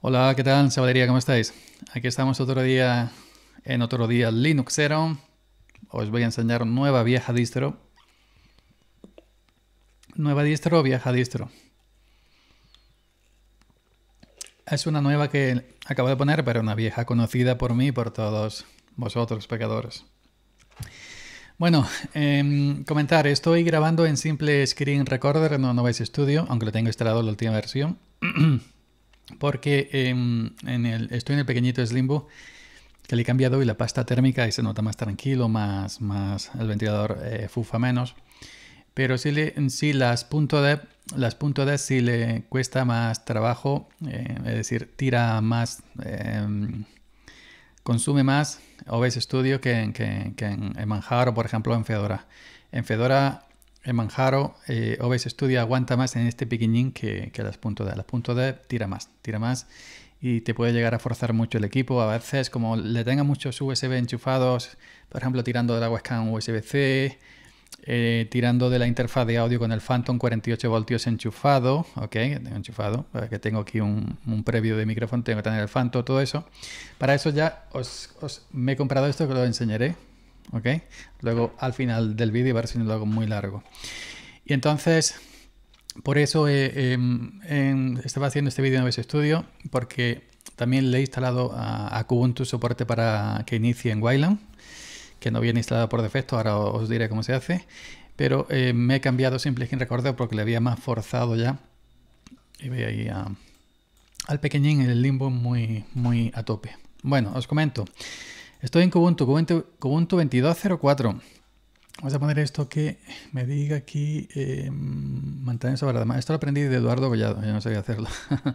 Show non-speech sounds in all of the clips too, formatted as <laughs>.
Hola, ¿qué tal? sabadería ¿cómo estáis? Aquí estamos otro día en otro día linux Linuxero. Os voy a enseñar nueva vieja distro. Nueva distro, vieja distro. Es una nueva que acabo de poner, pero una vieja conocida por mí y por todos vosotros, pecadores. Bueno, em, comentar, estoy grabando en simple screen recorder, no Novice Studio, aunque lo tengo instalado en la última versión. <clears throat> porque em, en el, estoy en el pequeñito Slimbo que le he cambiado y la pasta térmica y se nota más tranquilo, más, más el ventilador eh, fufa menos. Pero si, le, si las punto las punto si le cuesta más trabajo, eh, es decir, tira más, em, consume más OBS Studio que, que, en, en o por ejemplo, en Fedora. En Fedora en Manjaro, eh, OBS Studio aguanta más en este pequeñín que, que las de Las de tira más, tira más y te puede llegar a forzar mucho el equipo. A veces, como le tenga muchos USB enchufados, por ejemplo, tirando de la webcam USB-C, eh, tirando de la interfaz de audio con el Phantom 48 voltios enchufado, ok, tengo enchufado, que tengo aquí un, previo de micrófono, tengo que tener el Phantom, todo eso. Para eso ya os, os, me he comprado esto que lo enseñaré, ¿ok? Luego al final del vídeo, a ser si muy largo. Y entonces, por eso eh, em, em, estaba haciendo este vídeo en OBS Studio, porque también le he instalado a, a Kubuntu soporte para que inicie en Wayland, que no viene instalado por defecto, ahora os diré cómo se hace, pero eh, me he cambiado simple sin recordar porque le había más forzado ya. Y ve ahí al pequeñín en el limbo muy, muy a tope. Bueno, os comento. Estoy en Kubuntu, Kubuntu, 22.04. Vamos a poner esto que me diga aquí eh, mantener esa Esto lo aprendí de Eduardo Collado, yo no sabía hacerlo. <laughs>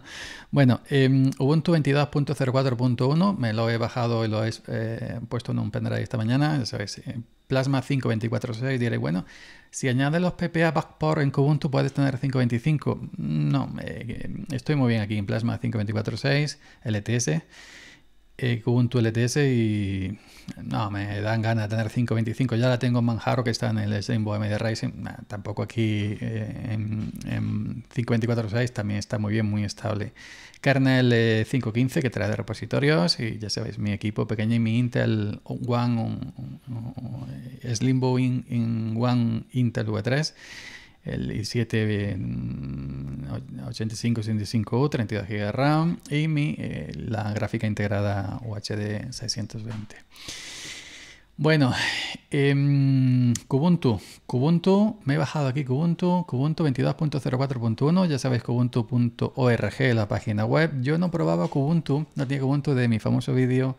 bueno, eh, Ubuntu 22.04.1, me lo he bajado y lo he eh, puesto en un pendrive esta mañana, ya sabéis, eh, Plasma 5.24.6, diré, bueno, si añades los PPA Backport en Kubuntu puedes tener 5.25. No, eh, estoy muy bien aquí en Plasma 5.24.6, LTS eh, Ubuntu LTS e y no, me dan ganas de tener 5.25. Ya la tengo en Manjaro que está en el Slimbo MD Racing. tampoco aquí eh, en, en 5.24.6 también está muy bien, muy estable. Kernel 5.15 eh, que trae de repositorios y ya sabéis, mi equipo pequeño y mi Intel One, eh, Slimbo One Intel V3 el i7-8585U, 32 GB de RAM y eh, la gráfica integrada UHD 620. Bueno, em, Kubuntu. Kubuntu, me he bajado aquí Kubuntu, Kubuntu 22.04.1, ya sabéis kubuntu.org, la página web. Yo no probaba Kubuntu, no tenía Kubuntu de mi famoso vídeo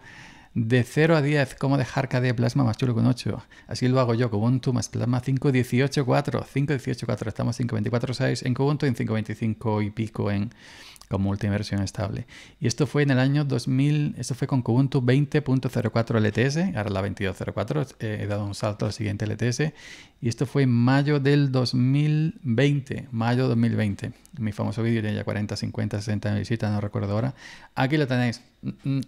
de 0 a 10, ¿cómo dejar KDE plasma más chulo con 8? Así lo hago yo, Kubuntu más plasma 5.18.4. 5.18.4. Estamos 524.6 en Kubuntu, en 5.25 y pico en como última versión estable. Y esto fue en el año 2000, esto fue con Kubuntu 20.04 LTS, ahora la 22.04, eh, he dado un salto al siguiente LTS, y esto fue en mayo del 2020, mayo 2020. Mi famoso vídeo tenía ya 40, 50, 60 visitas, no recuerdo ahora. Aquí lo tenéis. Mm, mm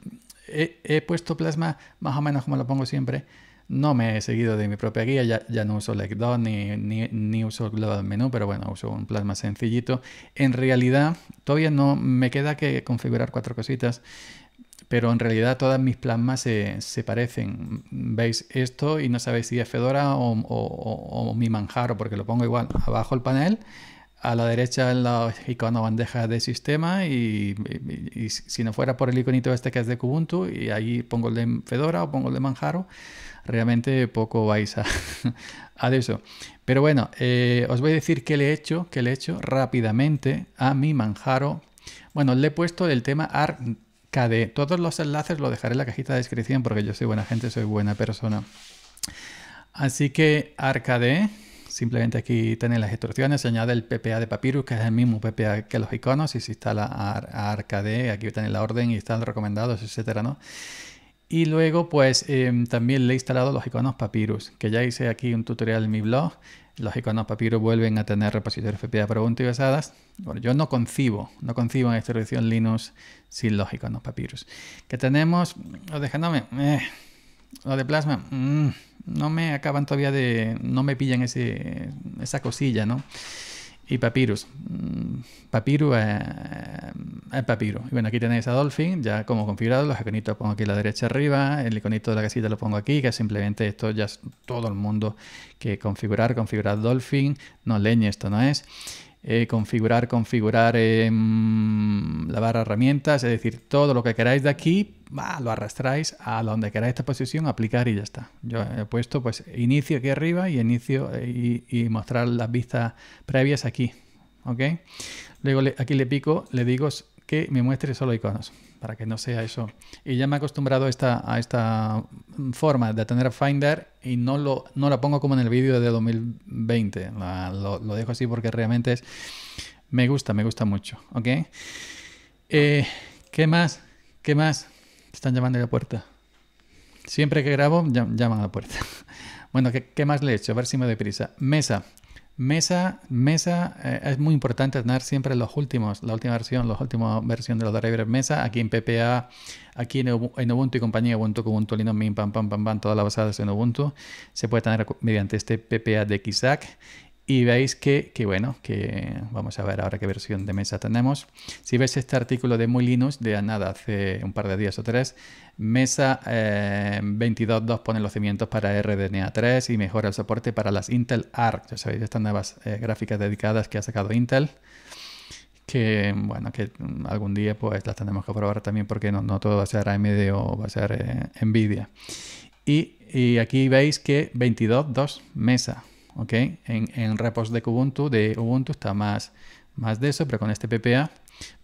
he, puesto plasma más o menos como lo pongo siempre. No me he seguido de mi propia guía, ya, no uso LECDOT ni, ni, ni, uso el menú, pero bueno, uso un plasma sencillito. En realidad, todavía no me queda que configurar cuatro cositas, pero en realidad todas mis plasmas se, parecen. Veis esto y no sabéis si es Fedora o, o, o, o mi manjaro, porque lo pongo igual abajo el panel a la derecha en la icono bandeja de sistema y, si no fuera por el iconito este que es de Kubuntu y ahí pongo el de Fedora o pongo el de Manjaro, realmente poco vais a, <laughs> a eso. Pero bueno, eh, os voy a decir que le he hecho, que le he hecho rápidamente a mi Manjaro. Bueno, le he puesto el tema Arcade Todos los enlaces los dejaré en la cajita de descripción porque yo soy buena gente, soy buena persona. Así que Arcade Simplemente aquí tienen las instrucciones, se añade el PPA de Papyrus, que es el mismo PPA que los iconos, y se instala a, Arcade, aquí tenéis la orden, y están recomendados, etcétera, ¿no? Y luego, pues em, también le he instalado los iconos Papyrus, que ya hice aquí un tutorial en mi blog. Los iconos Papyrus vuelven a tener repositorios FPA preguntas y basadas. Bueno, yo no concibo, no concibo esta edición Linux sin los iconos Papyrus. Que tenemos, dejándome. Lo de plasma, mm, no me acaban todavía de. No me pillan ese, esa cosilla, ¿no? Y Papyrus. Papiro es Papiro. Y bueno, aquí tenéis a Dolphin, ya como configurado. Los iconitos pongo aquí a la derecha arriba. El iconito de la casita lo pongo aquí, que simplemente esto ya es todo el mundo que configurar, configurar Dolphin. No leñe, esto no es. Eh, configurar, configurar em, la barra herramientas, es decir, todo lo que queráis de aquí, lo arrastráis a donde queráis esta posición, aplicar y ya está. Yo he puesto pues inicio aquí arriba y inicio eh, y, mostrar las vistas previas aquí. ¿ok? Luego aquí le pico, le digo que me muestre solo iconos, para que no sea eso. Y ya me he acostumbrado a esta, a esta mm, forma de tener Finder y no lo, no la pongo como en el vídeo de 2020. lo, dejo así porque realmente es... Me gusta, me gusta mucho, eh, ¿Qué más? ¿Qué más? Están llamando a la puerta. Siempre que grabo, llaman a la puerta. <laughs> Bueno, ¿qué, ¿qué, más le he hecho? A ver si me doy prisa. Mesa. Mesa, Mesa eh, es muy importante tener siempre los últimos, la última versión, la última versión de los drivers Mesa, aquí en PPA, aquí en, Ubuntu y compañía, Ubuntu, Ubuntu, Linux, Min, Pam, Pam, Pam, Pam, todas las basadas en Ubuntu, se puede tener mediante este PPA de Kisak y veis que, bueno, que vamos a ver ahora qué versión de mesa tenemos. Si veis este artículo de Muy Linux, de nada, hace un par de días o tres, mesa 22.2 eh, pone los cimientos para RDNA 3 y mejora el soporte para las Intel Arc, ya sabéis, estas nuevas eh, gráficas dedicadas que ha sacado Intel que bueno, que algún día pues las tenemos que probar también porque no, todo va a ser AMD o va a ser eh, Nvidia. Y, y aquí veis que 22.2 mesa, en, repos de Ubuntu, de Ubuntu está más, más de eso, pero con este PPA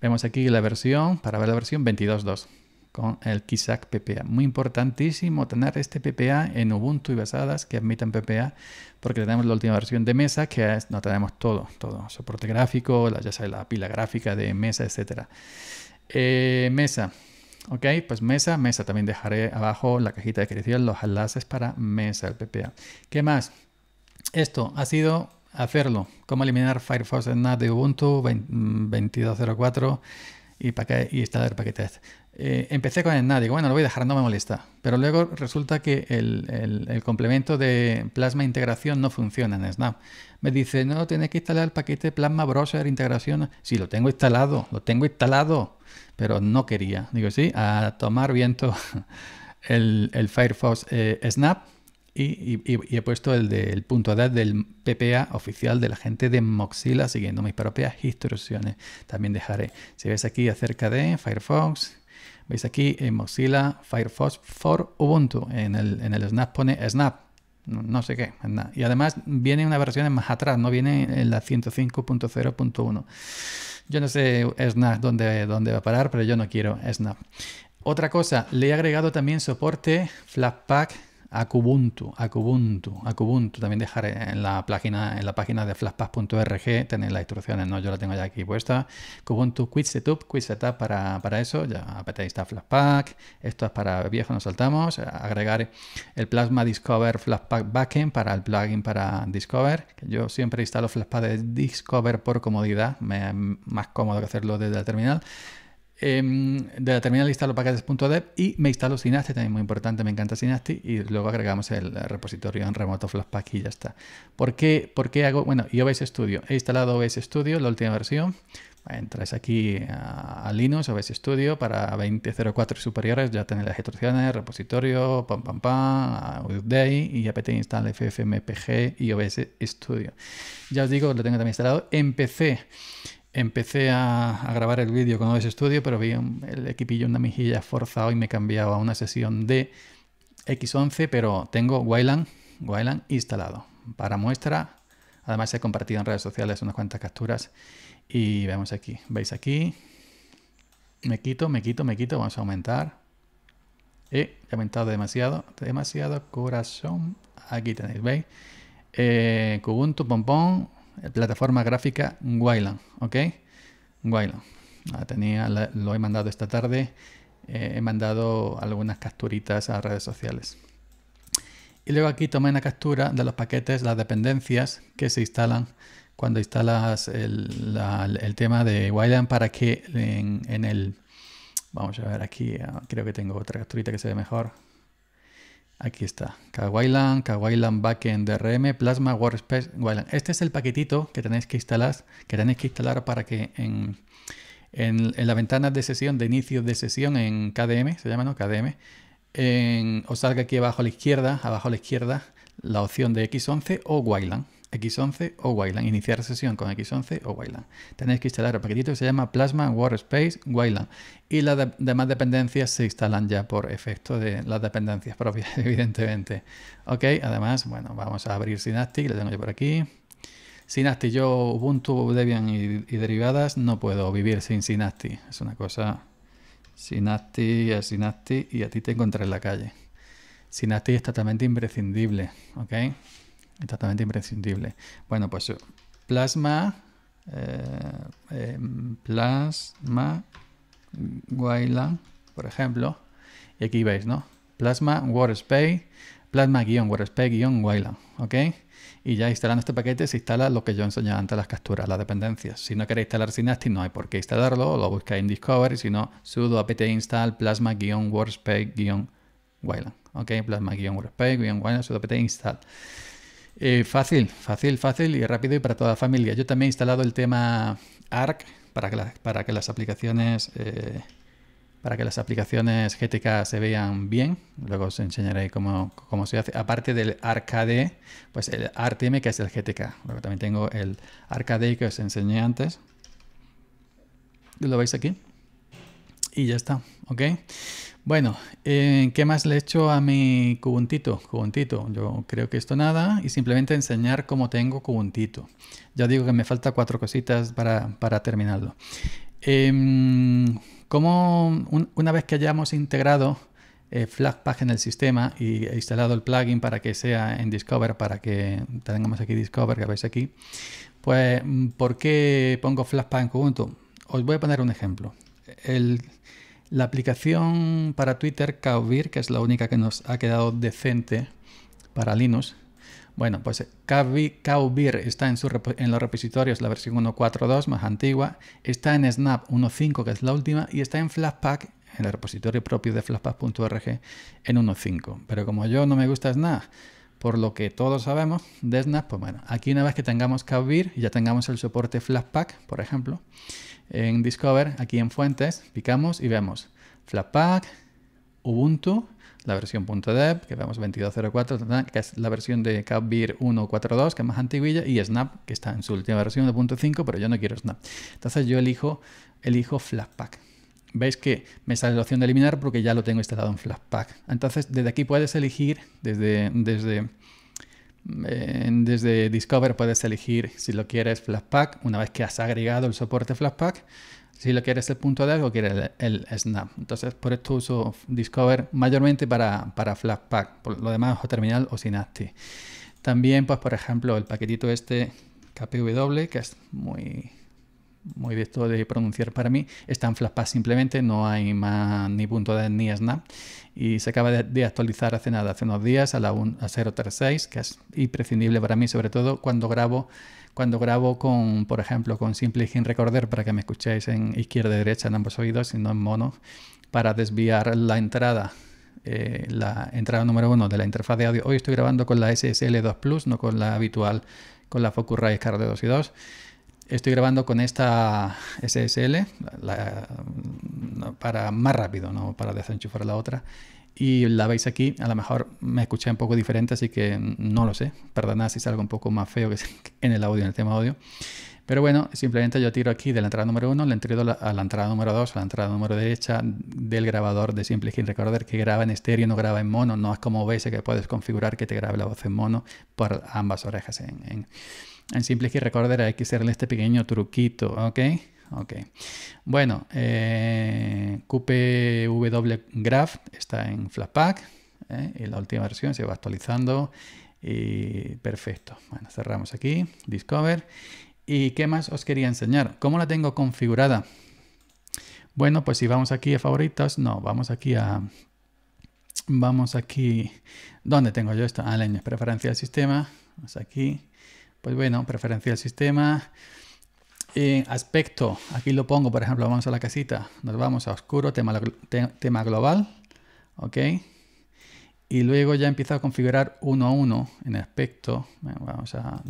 vemos aquí la versión, para ver la versión 22.2 con el Kisak PPA. Muy importantísimo tener este PPA en Ubuntu y basadas que admitan PPA, porque tenemos la última versión de mesa que no tenemos todo, todo, soporte gráfico, ya sea la pila gráfica de mesa, etc. Eh, mesa, ok, pues mesa, mesa, también dejaré abajo la cajita de descripción los enlaces para mesa, el PPA. ¿Qué más? Esto ha sido hacerlo. Cómo eliminar Firefox en de Ubuntu 22.04 mm, y, instalar paquetes. Eh, empecé con el digo, bueno, lo voy a dejar, no me molesta. Pero luego resulta que el, complemento de Plasma Integración no funciona en Snap. Me dice, no, tienes que instalar el paquete Plasma Browser Integración. Sí, lo tengo instalado, lo tengo instalado, pero no quería. Digo, sí, a tomar viento <laughs> el, Firefox eh, Snap y, he puesto el del de, punto edad del PPA oficial de la gente de Mozilla siguiendo mis propias instrucciones. También dejaré, si veis aquí acerca de Firefox, veis aquí en Mozilla Firefox for Ubuntu. En el, Snap pone Snap, no, sé qué. Y además viene una versión más atrás, no viene en la 105.0.1. Yo no sé Snap dónde, dónde va a parar, pero yo no quiero Snap. Otra cosa, le he agregado también soporte Flatpak a Kubuntu, a Kubuntu, a Kubuntu. También dejar en la página, en la página de flashpass.org tener las instrucciones, ¿no? Yo la tengo ya aquí puesta. Kubuntu Quit Setup, Quit Setup para, eso. Ya apetece Flashpack. Esto es para viejo, nos saltamos. Agregar el Plasma Discover Flashpack Backend para el plugin para Discover. Yo siempre instalo Flashpack de Discover por comodidad. Me, más cómodo que hacerlo desde el terminal. Em, de la terminal instalo packages.dev y me instalo Synasty, también muy importante, me encanta Synasty, y luego agregamos el repositorio en remoto flashpack y ya está. ¿Por qué, hago? Bueno, yo Studio. He instalado OBS Studio, la última versión. entráis aquí a, Linux, OBS Studio, para 20.04 superiores ya tenéis las instrucciones, repositorio, pam pam pam, update y apt install ffmpg y OBS Studio. Ya os digo, lo tengo también instalado. en PC. Empecé a, grabar el vídeo con OS Studio, pero vi el equipillo una mejilla forzado y me he cambiado a una sesión de X11, pero tengo Wayland, Wayland instalado. Para muestra, además he compartido en redes sociales unas cuantas capturas y vemos aquí, veis aquí, me quito, me quito, me quito, vamos a aumentar. Eh, he aumentado demasiado, demasiado corazón. Aquí tenéis, ¿veis? Eh, Kubuntu, pompón, eh, plataforma gráfica Wayland, ¿ok? Wayland. tenía, lo he mandado esta tarde. Eh, he mandado algunas capturitas a redes sociales. Y luego aquí tomé una captura de los paquetes, las dependencias que se instalan cuando instalas el, tema de Wayland para que en, en, el... Vamos a ver aquí, ah, creo que tengo otra capturita que se ve mejor. Aquí está, KWayland, LAN Backend DRM, Plasma Workspace Wayland. Este es el paquetito que tenéis que instalar, que tenéis que instalar para que en, en, la ventana de sesión, de inicio de sesión en KDM, se llama, ¿no? KDM, os salga aquí abajo a la izquierda, abajo a la izquierda, la opción de X11 o Wayland. X11 o Wayland. Iniciar sesión con X11 o Wayland. Tenéis que instalar un paquetito que se llama Plasma Workspace Wayland. Y las demás dependencias se instalan ya por efecto de las dependencias <laughs> propias, evidentemente. Ok, además, bueno, vamos a abrir Synaptic, lo tengo yo por aquí. Synaptic, yo Ubuntu, Debian y, derivadas no puedo vivir sin Synaptic. Es una cosa... Synaptic, Synaptic y a ti te encontré en la calle. Synaptic es totalmente imprescindible, ¿ok? Totalmente imprescindible. Bueno, pues eh, plasma, eh, eh, plasma, Wayland, por ejemplo. Y aquí veis, ¿no? Plasma, workspace, plasma guión, ¿ok? Y ya instalando este paquete se instala lo que yo enseñaba antes, las capturas, las dependencias. Si no queréis instalar Synaptic no hay por qué instalarlo, lo buscáis en Discovery, si no, sudo apt install plasma-workspace-wayland, ¿ok? guion wayland sudo apt install. Eh, fácil, fácil, fácil y rápido y para toda la familia. Yo también he instalado el tema ARC para que, las aplicaciones para que las aplicaciones eh, GTK se vean bien. Luego os enseñaré cómo, se hace. Aparte del ARCAD, pues el ARTM que es el GTK. Luego también tengo el ARCAD que os enseñé antes. Lo veis aquí. Y ya está, ¿ok? Bueno, eh, ¿qué más le hecho a mi cubuntito? Cubuntito, yo creo que esto nada y simplemente enseñar cómo tengo cubuntito. Ya digo que me falta cuatro cositas para, terminarlo. Em, como una vez que hayamos integrado eh, en el sistema y instalado el plugin para que sea en Discover, para que tengamos aquí Discover que veis aquí, pues ¿por qué pongo FlashPack en conjunto? Os voy a poner un ejemplo. El la aplicación para Twitter, Kavir, que es la única que nos ha quedado decente para Linux. Bueno, pues Kavir eh, está en, los repositorios la versión 1.4.2 más antigua, está en Snap 1.5 que es la última y está en Flashpack, en el repositorio propio de flashpack.org en 1.5. Pero como yo no me gusta Snap, por lo que todos sabemos, Snap, pues bueno, aquí una vez que tengamos Kavir y ya tengamos el soporte Flatpak, por ejemplo, en Discover, aquí en Fuentes, picamos y vemos Flatpak, Ubuntu, la versión .deb, que vemos 22.04, que es la versión de Kavir 1.4.2, que es más antiguilla, y Snap, que está en su última versión de pero yo no quiero Snap. Entonces yo elijo, elijo Flatpak veis que me sale la opción de eliminar porque ya lo tengo instalado en Flatpak. Entonces, desde aquí puedes elegir, desde, desde, desde Discover puedes elegir si lo quieres Flatpak, una vez que has agregado el soporte Flatpak, si lo quieres el punto de o quieres el, snap. Entonces, por esto uso Discover mayormente para, para Flatpak, por lo demás o terminal o Synaptic. También, pues, por ejemplo, el paquetito este KPW, que es muy muy de esto de pronunciar para mí, está en pass simplemente, no hay más ni punto de ni snap. Y se acaba de, actualizar hace nada, hace unos días, a la 036, que es imprescindible para mí, sobre todo cuando grabo, cuando grabo con, por ejemplo, con Simple Hin Recorder, para que me escuchéis en izquierda y derecha en ambos oídos, y no en mono, para desviar la entrada eh, la entrada número uno de la interfaz de audio. Hoy estoy grabando con la SSL 2 Plus, no con la habitual, con la Focusrite Scarlett 2 y 2 estoy grabando con esta SSL para más rápido, no para desenchufar la otra. Y la veis aquí, a lo mejor me escuché un poco diferente, así que no lo sé. Perdonad si salgo un poco más feo que <laughs> en el audio, en el tema audio. Pero bueno, simplemente yo tiro aquí de la entrada número 1, le entrego a la entrada número 2, a la entrada número derecha del grabador de Simple Recorder que graba en estéreo, no graba en mono. No es como veis que puedes configurar que te grabe la voz en mono por ambas orejas en en simple que recordar, hay que hacerle este pequeño truquito, ¿ok? Ok. Bueno, QPW eh, Graph está en Flatpak. ¿eh? Y la última versión se va actualizando. Y perfecto. Bueno, cerramos aquí. Discover. ¿Y qué más os quería enseñar? ¿Cómo la tengo configurada? Bueno, pues si vamos aquí a favoritos, no, vamos aquí a... Vamos aquí... ¿Dónde tengo yo esto? Ah, leña, preferencia del sistema. Vamos aquí. Pues bueno, preferencia del sistema. Eh, aspecto, aquí lo pongo, por ejemplo, vamos a la casita, nos vamos a oscuro, tema, tema global, ¿ok? Y luego ya empiezo a configurar uno a uno en aspecto, vamos a,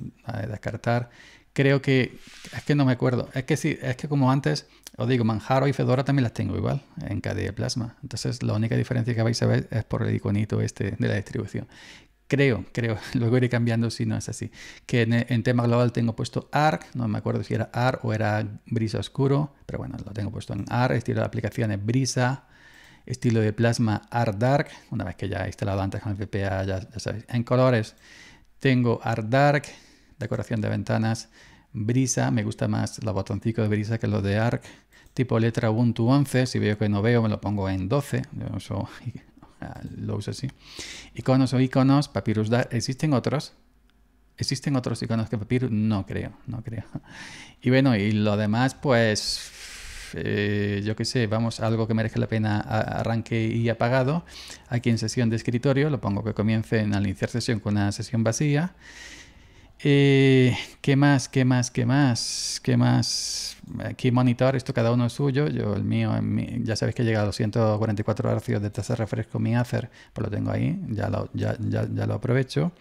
descartar, creo que, es que no me acuerdo, es que sí, es que como antes, os digo, Manjaro y Fedora también las tengo igual en KDE Plasma, entonces la única diferencia que vais a ver es por el iconito este de la distribución creo, creo, luego <laughs> iré cambiando si no es así, que en, tema global tengo puesto ARC, no me acuerdo si era ARC o era Brisa Oscuro, pero bueno, lo tengo puesto en ARC, estilo de aplicaciones Brisa, estilo de plasma ARC Dark, una vez que ya he instalado antes con el ya, ya sabéis, en colores tengo ARC Dark, decoración de ventanas, Brisa, me gusta más los botoncitos de Brisa que los de ARC, tipo letra Ubuntu 11, si veo que no veo me lo pongo en 12, Ah, lo uso así. Iconos o iconos, Papyrus Dar, existen otros. Existen otros iconos que Papyrus, no creo, no creo. <laughs> Y bueno, y lo demás, pues eh, yo qué sé, vamos, algo que merece la pena arranque y apagado. Aquí en sesión de escritorio, lo pongo que comience al iniciar sesión con una sesión vacía. Eh, ¿Qué más? ¿Qué más? ¿Qué más? ¿Qué más? Aquí monitor, esto cada uno es suyo. Yo el mío, ya sabéis que llega a 244 Hz de tasa de refresco mi Acer, pues lo tengo ahí, ya lo, aprovecho.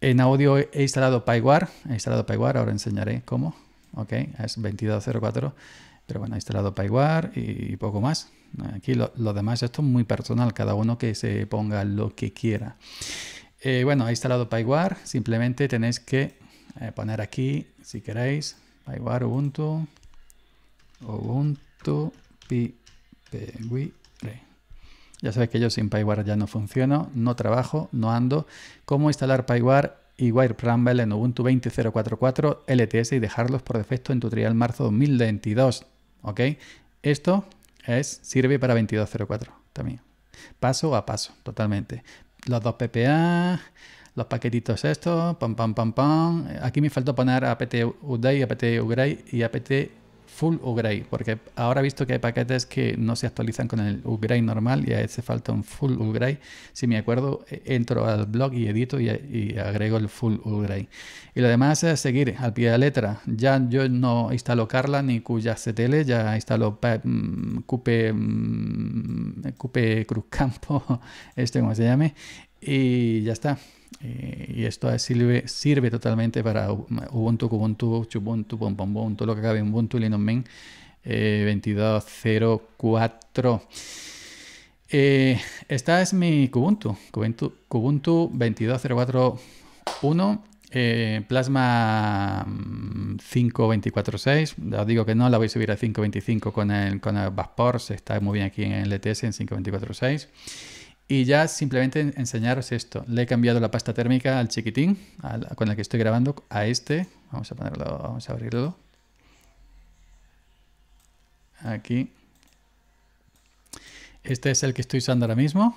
En audio he instalado PyWare, he instalado PyWare, ahora enseñaré cómo. Ok, es 2204, pero bueno, he instalado PyWare y poco más. Aquí lo, lo demás, esto es muy personal, cada uno que se ponga lo que quiera. Eh, bueno, he instalado PyWare. Simplemente tenéis que eh, poner aquí, si queréis, PyWare Ubuntu, Ubuntu, Pipewire. Ya sabéis que yo sin PyWar ya no funciono, no trabajo, no ando. ¿Cómo instalar Pywar y WirePramble en Ubuntu 20.0.44 LTS y dejarlos por defecto en tutorial marzo 2022? ¿Ok? Esto es, sirve para 22.04 también. Paso a paso, totalmente los dos PPA, los paquetitos estos, pam, pam, pam, pam. Aquí me faltó poner apt-uday, apt-ugray y apt full upgrade, porque ahora he visto que hay paquetes que no se actualizan con el upgrade normal y a ese falta un full upgrade. Si me acuerdo, eh, entro al blog y edito y, agrego el full upgrade. Y lo demás es seguir al pie de la letra. Ya yo no instalo Carla ni cuya CTL, ya instalo mm, mm, Cupe, cruz campo, <laughs> este como se llame, y ya está. Eh, y esto sirve, sirve totalmente para Ubuntu, Ubuntu, Ubuntu, Ubuntu... todo lo que cabe en Ubuntu, Linux Mint 22.04. Eh, eh, esta es mi Kubuntu, Kubuntu, 22.04.1. Plasma 5.24.6, mm, os digo que no, la voy a subir a 5.25 con el, con el está muy bien aquí en el LTS e en 5.24.6. Y ya simplemente enseñaros esto. Le he cambiado la pasta térmica al chiquitín, con el que estoy grabando, a este. Vamos a ponerlo, vamos a abrirlo. Aquí. Este es el que estoy usando ahora mismo.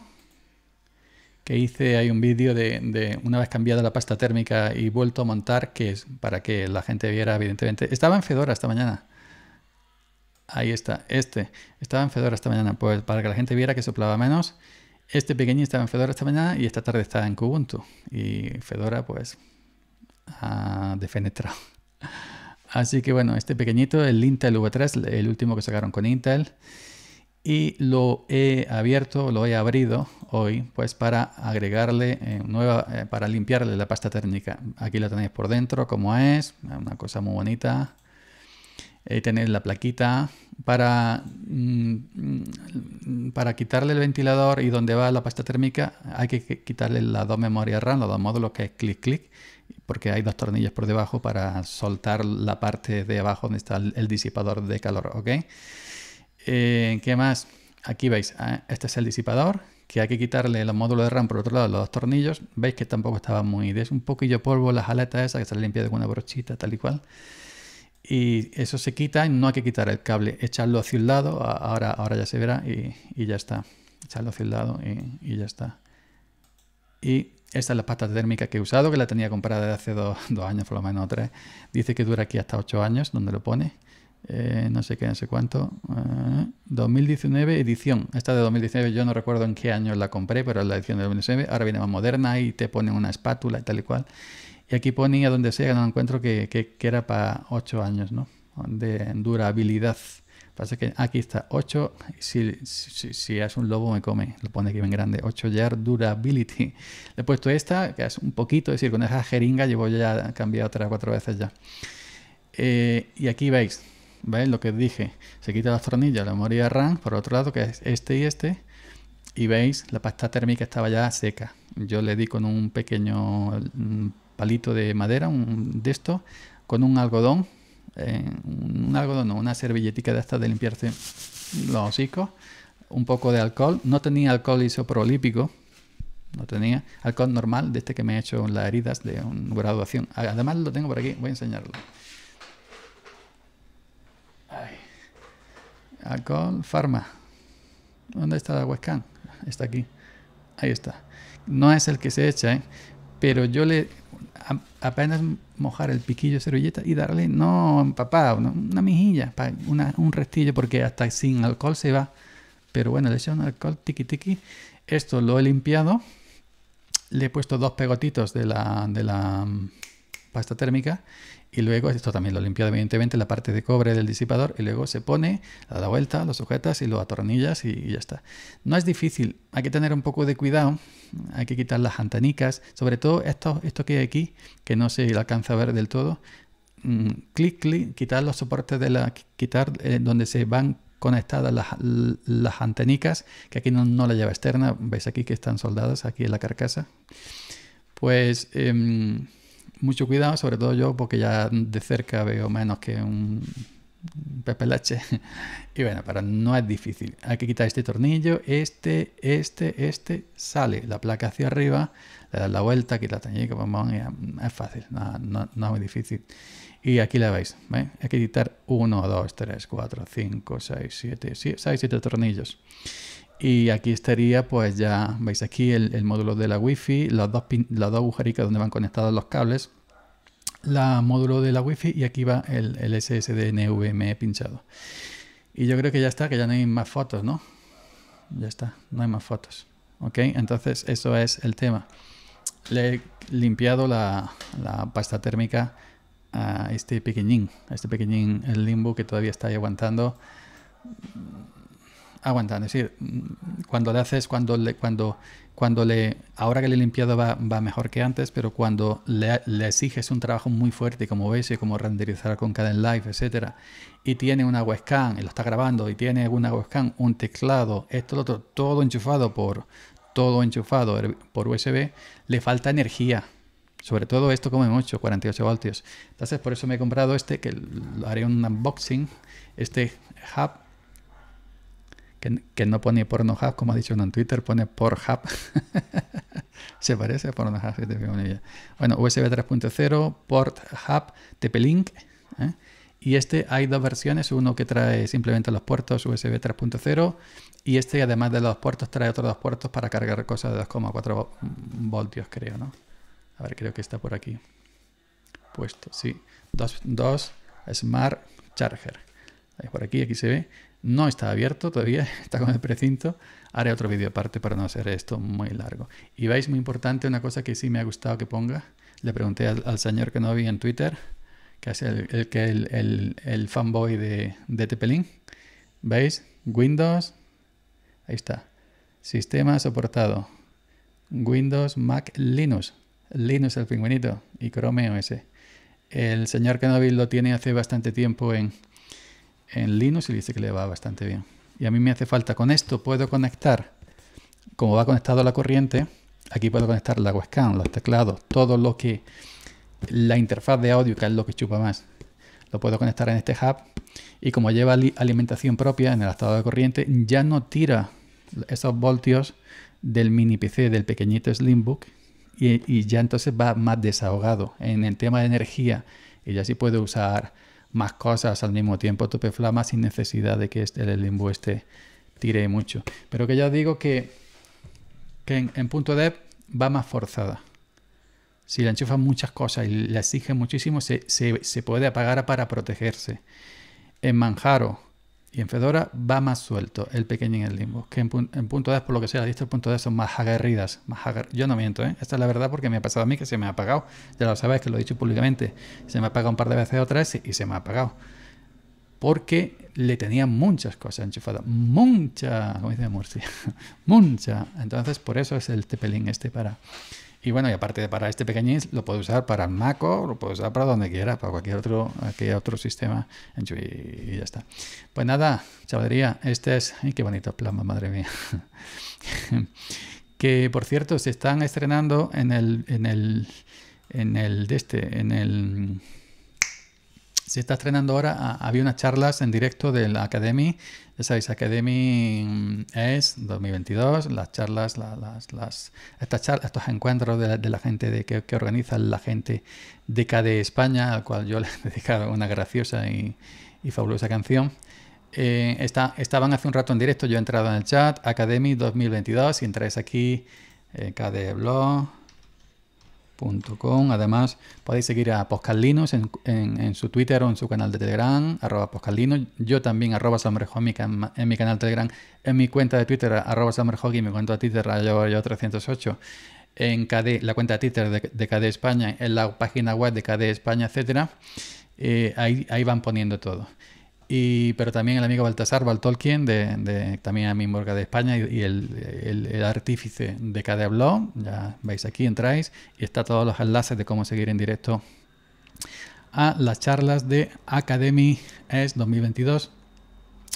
Que hice, hay un vídeo de, de, una vez cambiado la pasta térmica y vuelto a montar, que es para que la gente viera, evidentemente. Estaba en Fedora esta mañana. Ahí está, este. Estaba en Fedora esta mañana, pues para que la gente viera que soplaba menos este pequeño estaba en Fedora esta mañana y esta tarde está en Kubuntu. Y Fedora, pues, ha defenestrado. <laughs> Así que bueno, este pequeñito, el Intel V3, el último que sacaron con Intel. Y lo he abierto, lo he abrido hoy, pues para agregarle eh, nueva, eh, para limpiarle la pasta térmica. Aquí la tenéis por dentro, como es, una cosa muy bonita eh, la plaquita para, mm, para quitarle el ventilador y donde va la pasta térmica hay que quitarle las dos memorias RAM, los dos módulos que es clic clic, porque hay dos tornillos por debajo para soltar la parte de abajo donde está el, disipador de calor, ¿ok? Eh, ¿Qué más? Aquí veis, ah, este es el disipador, que hay que quitarle los módulos de RAM por otro lado, los dos tornillos. Veis que tampoco estaba muy... Es un poquillo polvo las aletas esas que se limpia con una brochita, tal y cual y eso se quita no hay que quitar el cable, echarlo hacia un lado, ahora, ahora ya se verá y, ya está. Echarlo hacia un lado y, ya está. Y esta es la pasta térmica que he usado, que la tenía comprada de hace dos, años, por lo menos tres. Dice que dura aquí hasta ocho años, donde lo pone. Eh, no sé qué, no sé cuánto. 2019 eh, edición. Esta de 2019 yo no recuerdo en qué año la compré, pero es la edición de 2019. Ahora viene más moderna y te pone una espátula y tal y cual. Y aquí ponía donde sea, no encuentro que, que, era para 8 años, ¿no? De durabilidad. Pasa que aquí está 8. Si, si, es un lobo, me come. Lo pone aquí bien grande. 8 yard durability. Le he puesto esta, que es un poquito. Es decir, con esa jeringa llevo ya cambiado 3 o 4 veces ya. Eh, y aquí veis, ¿veis lo que dije? Se quita la tornilla, la memoria RAM, por otro lado, que es este y este. Y veis, la pasta térmica estaba ya seca. Yo le di con un pequeño palito de madera, un de esto, con un algodón, eh, un algodón, una servilletica de esta de limpiarse los hocicos, un poco de alcohol, no tenía alcohol isoprolípico, no tenía alcohol normal de este que me he hecho en las heridas de una graduación. Además lo tengo por aquí, voy a enseñarlo. Alcohol, farma. ¿Dónde está la webcam? Está aquí. Ahí está. No es el que se echa, ¿eh? Pero yo le apenas mojar el piquillo de servilleta y darle, no papá, una mijilla, un restillo, porque hasta sin alcohol se va. Pero bueno, le he un alcohol tiqui tiki Esto lo he limpiado. Le he puesto dos pegotitos de la, de la esta térmica y luego esto también lo limpia evidentemente la parte de cobre del disipador y luego se pone, a la vuelta, lo sujetas y lo atornillas y, ya está. No es difícil, hay que tener un poco de cuidado, hay que quitar las antenicas sobre todo esto, esto que hay aquí, que no se alcanza a ver del todo, mm, clic, clic, quitar los soportes de la, quitar eh, donde se van conectadas las, las antenicas, que aquí no, la lleva externa, veis aquí que están soldadas, aquí en la carcasa, pues... Em, mucho cuidado, sobre todo yo, porque ya de cerca veo menos que un pepelache. <laughs> Y bueno, pero no es difícil. Hay que quitar este tornillo, este, este, este, sale la placa hacia arriba, le das la vuelta, quita el como mm, es fácil, no, no, no, es muy difícil. Y aquí la veis, ¿veis? Hay que quitar 1, 2, 3, 4, 5, 6, 7, 6, 7 tornillos. Y aquí estaría, pues ya veis aquí el, módulo de la wifi, las dos, las dos agujericas donde van conectados los cables, la módulo de la wifi y aquí va el, el SSD NVMe pinchado. Y yo creo que ya está, que ya no hay más fotos, ¿no? Ya está, no hay más fotos. ¿Ok? Entonces eso es el tema. Le he limpiado la, la pasta térmica a este pequeñín, a este pequeñín el limbo que todavía está ahí aguantando aguantan. Es decir, cuando le haces, cuando le, cuando, cuando le, ahora que le limpiado va, va mejor que antes, pero cuando le, exiges un trabajo muy fuerte, como ves, y como renderizar con Caden Live, etcétera, y tiene una webcam, y lo está grabando, y tiene una webcam, un teclado, esto, lo otro, todo enchufado por, todo enchufado er, por USB, le falta energía. Sobre todo esto como mucho, 48 voltios. Entonces, por eso me he comprado este, que haré un unboxing, este hub que, no pone hub como ha dicho en Twitter, pone por hub <laughs> Se parece a Pornhub, Bueno, USB 3.0, Port Hub, TP-Link. ¿eh? Y este hay dos versiones, uno que trae simplemente los puertos USB 3.0 y este además de los puertos trae otros dos puertos para cargar cosas de 2,4 voltios, creo, ¿no? A ver, creo que está por aquí. Puesto, sí. Dos, Smart Charger. por aquí, aquí se ve. No está abierto todavía, <laughs> está con el precinto. Haré otro vídeo aparte para no hacer esto muy largo. Y veis, muy importante, una cosa que sí me ha gustado que ponga. Le pregunté al, señor que no vi en Twitter, que es el, el, fanboy de, de Tepelín. ¿Veis? Windows. Ahí está. Sistema soportado. Windows, Mac, Linux. Linux el pingüinito y Chrome OS. El señor Kenobi lo tiene hace bastante tiempo en en Linux y dice que le va bastante bien. Y a mí me hace falta con esto, puedo conectar, como va conectado a la corriente, aquí puedo conectar la webcam, los teclados, todo lo que la interfaz de audio, que es lo que chupa más, lo puedo conectar en este hub y como lleva alimentación propia en el estado de corriente, ya no tira esos voltios del mini PC, del pequeñito Slimbook y, y ya entonces va más desahogado en el tema de energía y ya sí puedo usar más cosas al mismo tiempo, tope flama, sin necesidad de que este, el limbo esté tire mucho. Pero que ya digo que, que en, punto de va más forzada. Si la enchufa muchas cosas y le exige muchísimo, se, se, se puede apagar para protegerse. En Manjaro, y en Fedora va más suelto el pequeño en el limbo. Que en, punto punto por lo que sea, visto el punto de son más aguerridas. Más Yo no miento, ¿eh? Esta es la verdad porque me ha pasado a mí que se me ha apagado. Ya lo sabéis que lo he dicho públicamente. Se me ha apagado un par de veces otra vez y se me ha apagado. Porque le tenía muchas cosas enchufadas. Mucha, como dice Murcia. <laughs> mucha. Entonces, por eso es el tepelín este para y bueno, y aparte de para este pequeñín, lo puedes usar para Maco, lo puedes usar para donde quiera para cualquier otro, cualquier otro sistema. Y ya está. Pues nada, chavalería, este es. ¡Ay, qué bonito plasma, madre mía! <laughs> que por cierto, se están estrenando en el. En el en el de este, en el se está estrenando ahora. Ah, había unas charlas en directo de la Academy. Ya sabéis, Academy mm, es 2022. Las charlas, estas charlas, estos encuentros de la, gente de, que, organiza la gente de KDE España, al cual yo <laughs> le he dedicado una graciosa y, fabulosa canción. Eh, estaban hace un rato en directo. Yo he entrado en el chat, Academy 2022. Si entráis aquí, eh, KDE Blog Además, podéis seguir a Poscalinos en, su Twitter o en su canal de Telegram, arroba Poscalinos. Yo también, arroba en, mi canal Telegram, en mi cuenta de Twitter, arroba y mi cuenta de Twitter, yo 308 en la cuenta de Twitter de, de, KD España, en la página web de KD España, etc. Eh, ahí van poniendo todo pero también el amigo Baltasar baltolkien de, también a mi morga de España, y, el, artífice de cada Ya veis aquí, entráis y está todos los enlaces de cómo seguir en directo a las charlas de Academy es 2022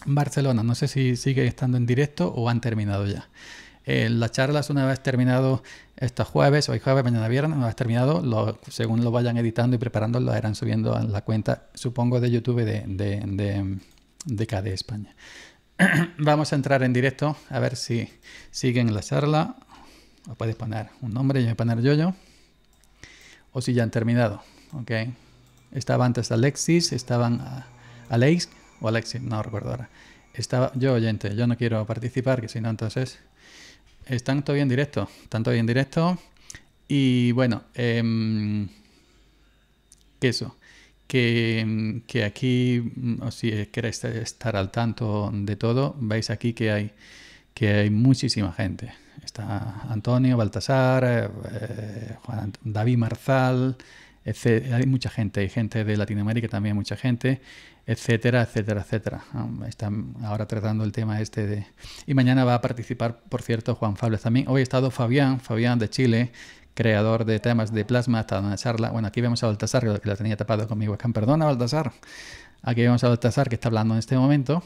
Barcelona. No sé si sigue estando en directo o han terminado ya. Eh, las charlas, una vez terminado estos jueves, hoy jueves, mañana viernes, no has terminado, según lo vayan editando y preparando, lo irán subiendo a la cuenta, supongo, de YouTube de, de, de, KD España. <clears throat> Vamos a entrar en directo, a ver si siguen la charla. puedes poner un nombre, yo voy a poner yo. O si ya han terminado, ¿ok? Estaba antes Alexis, estaban ah, Alex o Alexis, no recuerdo ahora. Estaba yo oyente, yo no quiero participar, que si no entonces... Están todavía en directo, están todavía en directo. Y bueno, em, que eso, que, em, aquí, mm, si queréis estar al tanto de todo, veis aquí que hay, que hay muchísima gente. Está Antonio, Baltasar, eh, David Marzal, etc. Hay mucha gente, hay gente de Latinoamérica también, mucha gente etcétera, etcétera, etcétera. Ah, están ahora tratando el tema este de... Y mañana va a participar, por cierto, Juan Fables también. Hoy ha estado Fabián, Fabián de Chile, creador de temas de plasma, ha estado una charla. Bueno, aquí vemos a Baltasar, que la tenía tapado conmigo mi webcam. Perdona, Baltasar. Aquí vemos a Baltasar, que está hablando en este momento.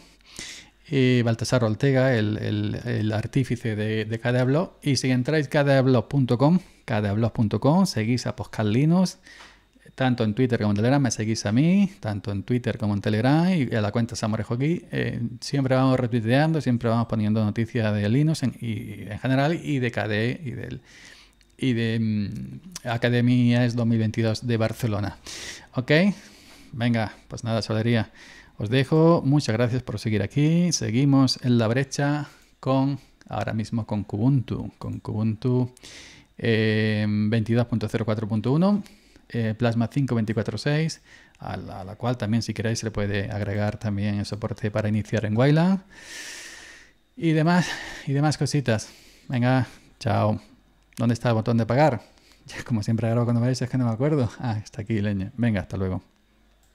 Y Baltasar Ortega, el, artífice de, de Y si entráis cadeablog.com, puntocom seguís a Poscal tanto en Twitter como en Telegram, me seguís a mí, tanto en Twitter como en Telegram y a la cuenta Samorejo aquí. Eh, siempre vamos retuiteando, siempre vamos poniendo noticias de Linux en, general y de KDE y del y de mm, Academia Academias 2022 de Barcelona. ¿Ok? Venga, pues nada, solería. Os dejo. Muchas gracias por seguir aquí. Seguimos en la brecha con ahora mismo con Kubuntu, con Kubuntu 22.04.1 eh, eh, Plasma 5.24.6, a la, cual también si queréis se le puede agregar también el soporte para iniciar en Wayland y demás, y demás cositas. Venga, chao. ¿Dónde está el botón de pagar? <laughs> como siempre ahora cuando me es que no me acuerdo. Ah, está aquí, leña. Venga, hasta luego.